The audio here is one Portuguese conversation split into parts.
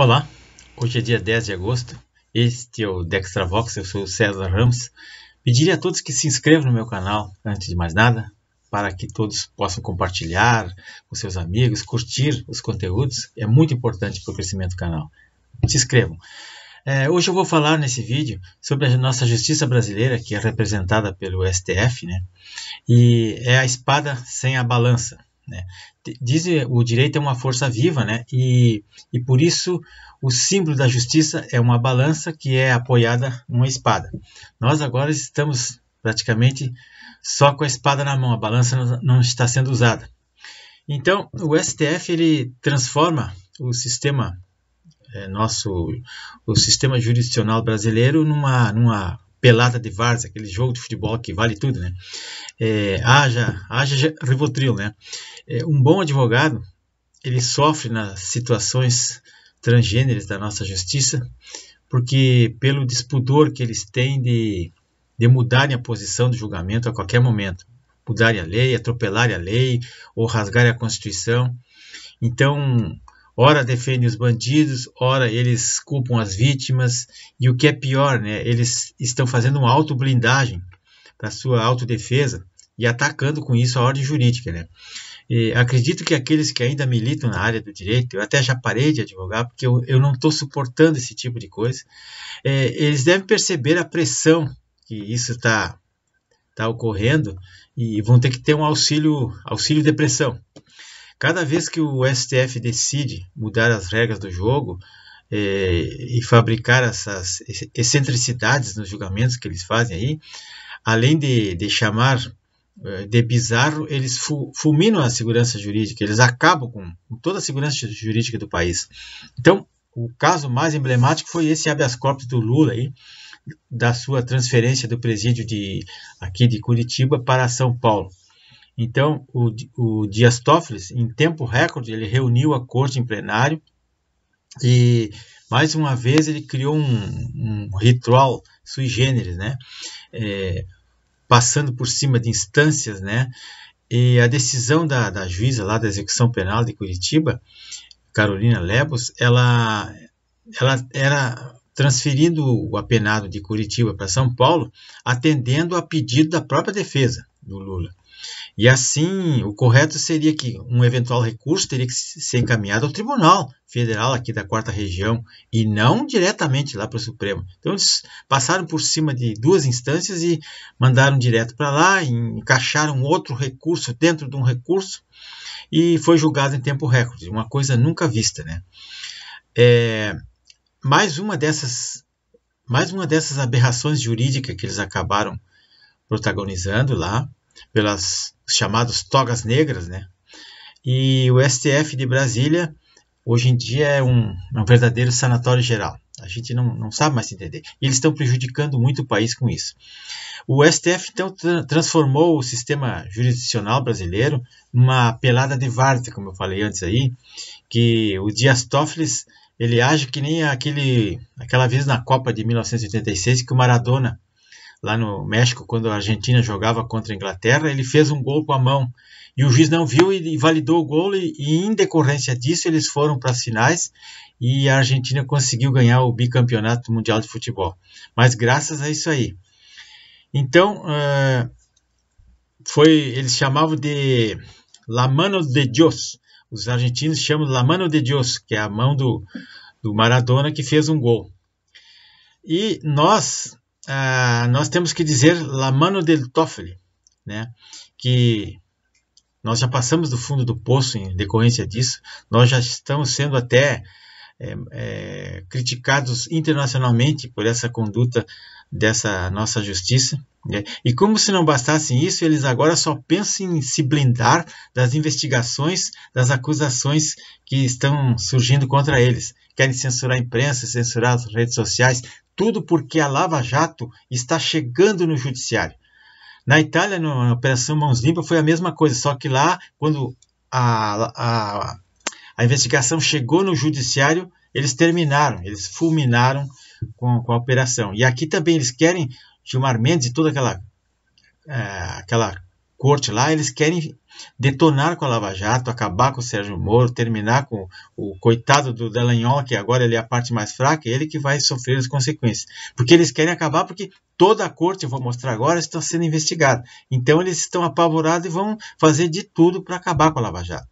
Olá, hoje é dia 10 de agosto, este é o Dextravox, eu sou o César Ramos. Pediria a todos que se inscrevam no meu canal, antes de mais nada, para que todos possam compartilhar com seus amigos, curtir os conteúdos, é muito importante para o crescimento do canal. Se inscrevam. É, hoje eu vou falar nesse vídeo sobre a nossa justiça brasileira, que é representada pelo STF, né? e é a espada sem a balança. Né? Diz o direito é uma força viva, né? e, e por isso o símbolo da justiça é uma balança que é apoiada numa espada. Nós agora estamos praticamente só com a espada na mão, a balança não está sendo usada. Então, o STF ele transforma o sistema é, nosso, o sistema jurisdicional brasileiro numa, numa pelada de Varsa, aquele jogo de futebol que vale tudo, né? É, haja, haja Rivotril, né? É, um bom advogado, ele sofre nas situações transgêneres da nossa justiça, porque pelo despudor que eles têm de, de mudarem a posição do julgamento a qualquer momento, mudarem a lei, atropelarem a lei ou rasgarem a Constituição. Então, ora defende os bandidos, ora eles culpam as vítimas, e o que é pior, né, eles estão fazendo uma autoblindagem para sua autodefesa e atacando com isso a ordem jurídica. Né? E acredito que aqueles que ainda militam na área do direito, eu até já parei de advogar, porque eu, eu não estou suportando esse tipo de coisa, é, eles devem perceber a pressão que isso está tá ocorrendo e vão ter que ter um auxílio, auxílio pressão. Cada vez que o STF decide mudar as regras do jogo é, e fabricar essas excentricidades nos julgamentos que eles fazem aí, além de, de chamar é, de bizarro, eles fu fulminam a segurança jurídica, eles acabam com, com toda a segurança jurídica do país. Então, o caso mais emblemático foi esse habeas corpus do Lula aí, da sua transferência do presídio de aqui de Curitiba para São Paulo. Então, o, o Dias Toffoli, em tempo recorde, ele reuniu a corte em plenário e, mais uma vez, ele criou um, um ritual sui generis, né? É, passando por cima de instâncias, né? E a decisão da, da juíza lá da execução penal de Curitiba, Carolina Lebos, ela, ela era transferindo o apenado de Curitiba para São Paulo, atendendo a pedido da própria defesa do Lula. E assim, o correto seria que um eventual recurso teria que ser encaminhado ao Tribunal Federal aqui da Quarta Região e não diretamente lá para o Supremo. Então eles passaram por cima de duas instâncias e mandaram direto para lá, encaixaram outro recurso dentro de um recurso e foi julgado em tempo recorde, uma coisa nunca vista, né? É, mais uma dessas mais uma dessas aberrações jurídicas que eles acabaram protagonizando lá pelas chamadas togas negras, né? E o STF de Brasília, hoje em dia, é um, um verdadeiro sanatório geral. A gente não, não sabe mais se entender. E eles estão prejudicando muito o país com isso. O STF, então, tra transformou o sistema jurisdicional brasileiro numa pelada de várzea, como eu falei antes aí, que o Dias Toffoli ele age que nem aquele, aquela vez na Copa de 1986 que o Maradona lá no México, quando a Argentina jogava contra a Inglaterra, ele fez um gol com a mão. E o juiz não viu e validou o gol, e, e em decorrência disso eles foram para as finais e a Argentina conseguiu ganhar o bicampeonato mundial de futebol. Mas graças a isso aí. Então, uh, foi, eles chamavam de La Mano de Dios. Os argentinos chamam La Mano de Dios, que é a mão do, do Maradona que fez um gol. E nós, ah, nós temos que dizer la mano del Toffoli, né? que nós já passamos do fundo do poço em decorrência disso, nós já estamos sendo até é, é, criticados internacionalmente por essa conduta dessa nossa justiça. Né? E como se não bastasse isso, eles agora só pensam em se blindar das investigações, das acusações que estão surgindo contra eles. Querem censurar a imprensa, censurar as redes sociais, tudo porque a Lava Jato está chegando no judiciário. Na Itália, na Operação Mãos Limpas, foi a mesma coisa, só que lá, quando a, a, a investigação chegou no judiciário, eles terminaram, eles fulminaram com, com, a operação. E aqui também eles querem, Gilmar Mendes e toda aquela, é, aquela corte lá, eles querem detonar com a Lava Jato, acabar com o Sérgio Moro, terminar com o coitado do Dallagnol, que agora ele é a parte mais fraca, é ele que vai sofrer as consequências. Porque eles querem acabar porque toda a corte, eu vou mostrar agora, está sendo investigada. Então eles estão apavorados e vão fazer de tudo para acabar com a Lava Jato.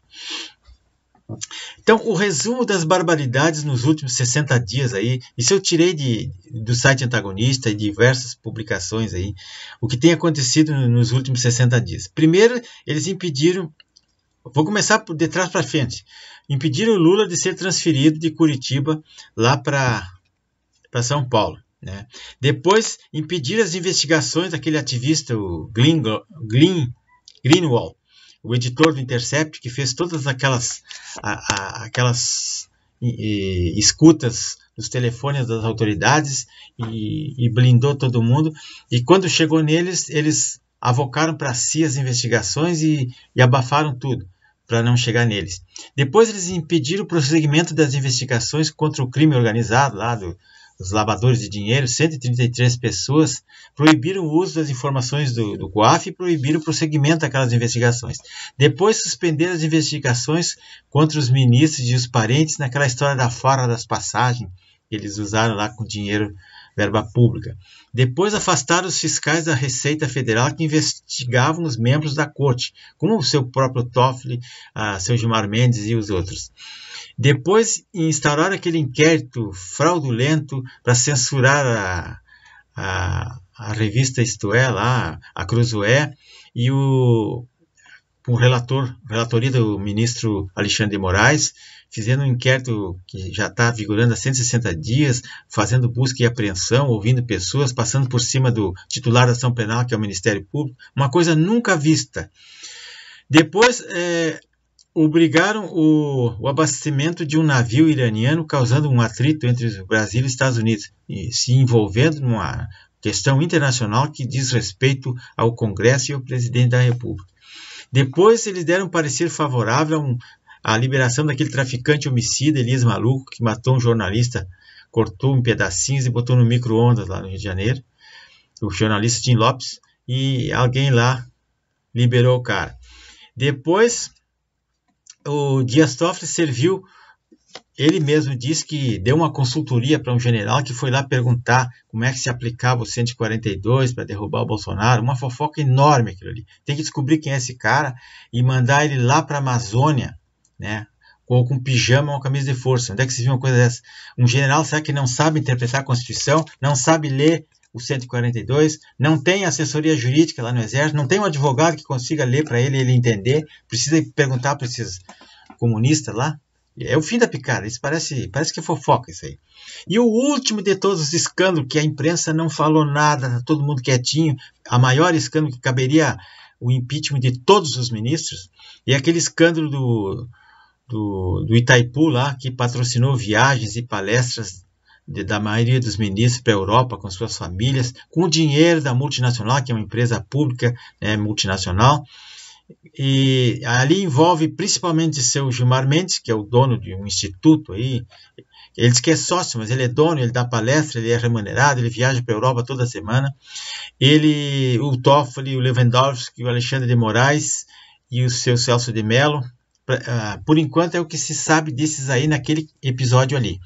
Então, o resumo das barbaridades nos últimos 60 dias aí, isso eu tirei de, do site antagonista e diversas publicações aí, o que tem acontecido nos últimos 60 dias. Primeiro, eles impediram, vou começar de trás para frente, impediram o Lula de ser transferido de Curitiba lá para São Paulo. Né? Depois, impediram as investigações daquele ativista, o Glenn, Glenn Greenwald, o editor do Intercept, que fez todas aquelas, a, a, aquelas e, e, escutas dos telefones das autoridades e, e, blindou todo mundo. E quando chegou neles, eles avocaram para si as investigações e, e abafaram tudo para não chegar neles. Depois eles impediram o prosseguimento das investigações contra o crime organizado lá do, os lavadores de dinheiro, 133 pessoas, proibiram o uso das informações do, do COAF e proibiram o prosseguimento daquelas investigações. Depois suspenderam as investigações contra os ministros e os parentes naquela história da fora das passagens que eles usaram lá com dinheiro verba pública. Depois afastaram os fiscais da Receita Federal que investigavam os membros da corte, como o seu próprio Toffoli, a seu Gilmar Mendes e os outros. Depois instauraram aquele inquérito fraudulento para censurar a, a, a, revista Isto É, lá, a Cruzoé, e o, o relator, relatoria do ministro Alexandre de Moraes, fizendo um inquérito que já está vigorando há 160 dias, fazendo busca e apreensão, ouvindo pessoas, passando por cima do titular da ação penal, que é o Ministério Público, uma coisa nunca vista. Depois, é, obrigaram o, o, abastecimento de um navio iraniano, causando um atrito entre o Brasil e os Estados Unidos, e se envolvendo numa questão internacional que diz respeito ao Congresso e ao presidente da República. Depois, eles deram parecer favorável a um, a liberação daquele traficante homicida Elias Maluco, que matou um jornalista, cortou em pedacinhos e botou no micro-ondas lá no Rio de Janeiro, o jornalista Tim Lopes, e alguém lá liberou o cara. Depois, o Dias Toffoli serviu, ele mesmo disse que deu uma consultoria para um general que foi lá perguntar como é que se aplicava o 142 para derrubar o Bolsonaro, uma fofoca enorme aquilo ali. Tem que descobrir quem é esse cara e mandar ele lá para a Amazônia, né? Ou com pijama ou uma camisa de força. Onde é que se viu uma coisa dessa? Um general, será que não sabe interpretar a Constituição? Não sabe ler o 142? Não tem assessoria jurídica lá no Exército? Não tem um advogado que consiga ler para ele ele entender? Precisa perguntar para esses comunistas lá? É o fim da picada. Isso parece, parece que é fofoca isso aí. E o último de todos os escândalos, que a imprensa não falou nada, tá todo mundo quietinho, a maior escândalo que caberia o impeachment de todos os ministros, e é aquele escândalo do, do, do Itaipu lá, que patrocinou viagens e palestras de, da maioria dos ministros para a Europa com suas famílias, com o dinheiro da multinacional, que é uma empresa pública né, multinacional. E ali envolve principalmente seu Gilmar Mendes, que é o dono de um instituto aí. Ele diz que é sócio, mas ele é dono, ele dá palestra, ele é remunerado, ele viaja para a Europa toda semana. Ele, o Toffoli, o Lewandowski, o Alexandre de Moraes e o seu Celso de Mello, ah, por enquanto é o que se sabe desses aí naquele episódio ali.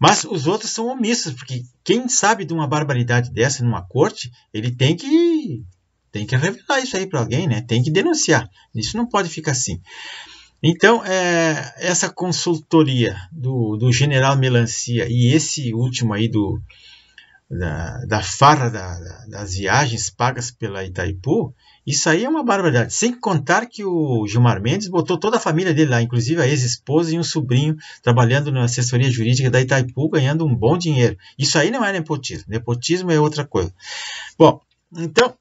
Mas os outros são omissos, porque quem sabe de uma barbaridade dessa numa corte, ele tem que tem que revelar isso aí para alguém, né? Tem que denunciar. Isso não pode ficar assim. Então, é, essa consultoria do, do general Melancia e esse último aí do, da, da farra da, das viagens pagas pela Itaipu, isso aí é uma barbaridade. Sem contar que o Gilmar Mendes botou toda a família dele lá, inclusive a ex-esposa e um sobrinho, trabalhando na assessoria jurídica da Itaipu, ganhando um bom dinheiro. Isso aí não é nepotismo. Nepotismo é outra coisa. Bom, então,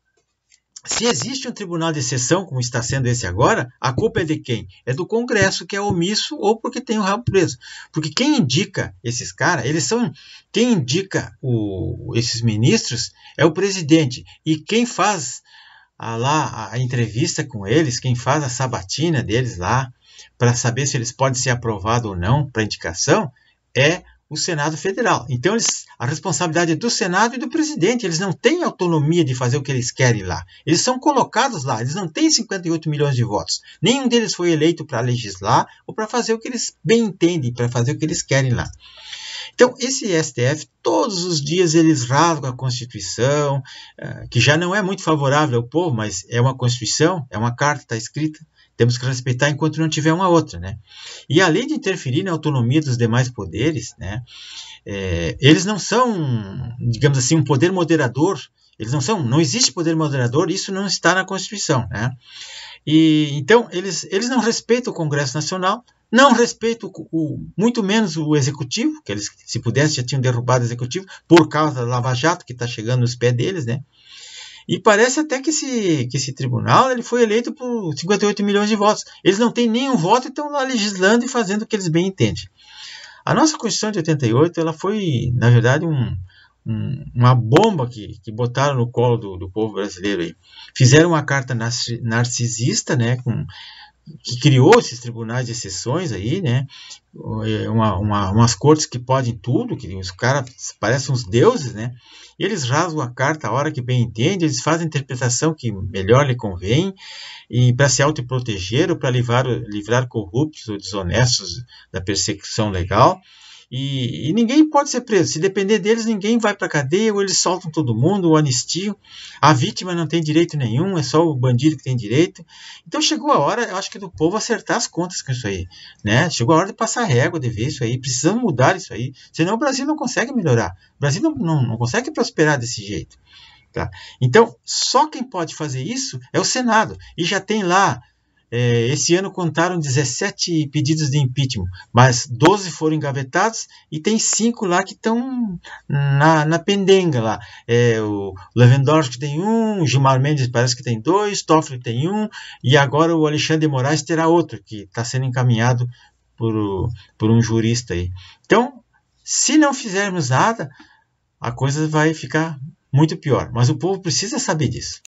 se existe um tribunal de exceção, como está sendo esse agora, a culpa é de quem? É do Congresso, que é omisso ou porque tem o rabo preso. Porque quem indica esses caras, eles são. Quem indica o, esses ministros é o presidente. E quem faz a, lá a entrevista com eles, quem faz a sabatina deles lá, para saber se eles podem ser aprovados ou não para indicação, é o Senado Federal. Então, eles, a responsabilidade é do Senado e do presidente. Eles não têm autonomia de fazer o que eles querem lá. Eles são colocados lá, eles não têm 58 milhões de votos. Nenhum deles foi eleito para legislar ou para fazer o que eles bem entendem, para fazer o que eles querem lá. Então, esse STF, todos os dias eles rasgam a Constituição, eh, que já não é muito favorável ao povo, mas é uma Constituição, é uma carta, está escrita, temos que respeitar enquanto não tiver uma outra, né? E além de interferir na autonomia dos demais poderes, né, é, eles não são, digamos assim, um poder moderador, eles não são, não existe poder moderador, isso não está na Constituição, né? E, então, eles, eles não respeitam o Congresso Nacional, não respeito o, muito menos o executivo, que eles, se pudessem, já tinham derrubado o executivo, por causa da Lava Jato, que está chegando nos pés deles, né? E parece até que esse, que esse tribunal ele foi eleito por 58 milhões de votos. Eles não têm nenhum voto e estão lá legislando e fazendo o que eles bem entendem. A nossa Constituição de 88 ela foi, na verdade, um, um, uma bomba que, que botaram no colo do, do povo brasileiro. Aí. Fizeram uma carta narcisista, né, com que criou esses tribunais de exceções aí, né? É uma, uma, umas cortes que podem tudo, que os caras parecem uns deuses, né? Eles rasgam a carta a hora que bem entende, eles fazem a interpretação que melhor lhe convém, e para se autoproteger ou para livrar, livrar corruptos ou desonestos da persecução legal. E, e ninguém pode ser preso. Se depender deles, ninguém vai para a cadeia, ou eles soltam todo mundo, ou anistiam. A vítima não tem direito nenhum, é só o bandido que tem direito. Então chegou a hora, eu acho que do povo acertar as contas com isso aí. Né? Chegou a hora de passar régua, de ver isso aí. Precisamos mudar isso aí. Senão o Brasil não consegue melhorar. O Brasil não, não, não consegue prosperar desse jeito. Tá? Então, só quem pode fazer isso é o Senado. E já tem lá é, esse ano contaram 17 pedidos de impeachment, mas 12 foram engavetados e tem 5 lá que estão na, na pendenga lá. É, o Lewandowski tem um, Gilmar Mendes parece que tem dois, Toffoli tem um, e agora o Alexandre Moraes terá outro, que está sendo encaminhado por, por um jurista aí. Então, se não fizermos nada, a coisa vai ficar muito pior. Mas o povo precisa saber disso.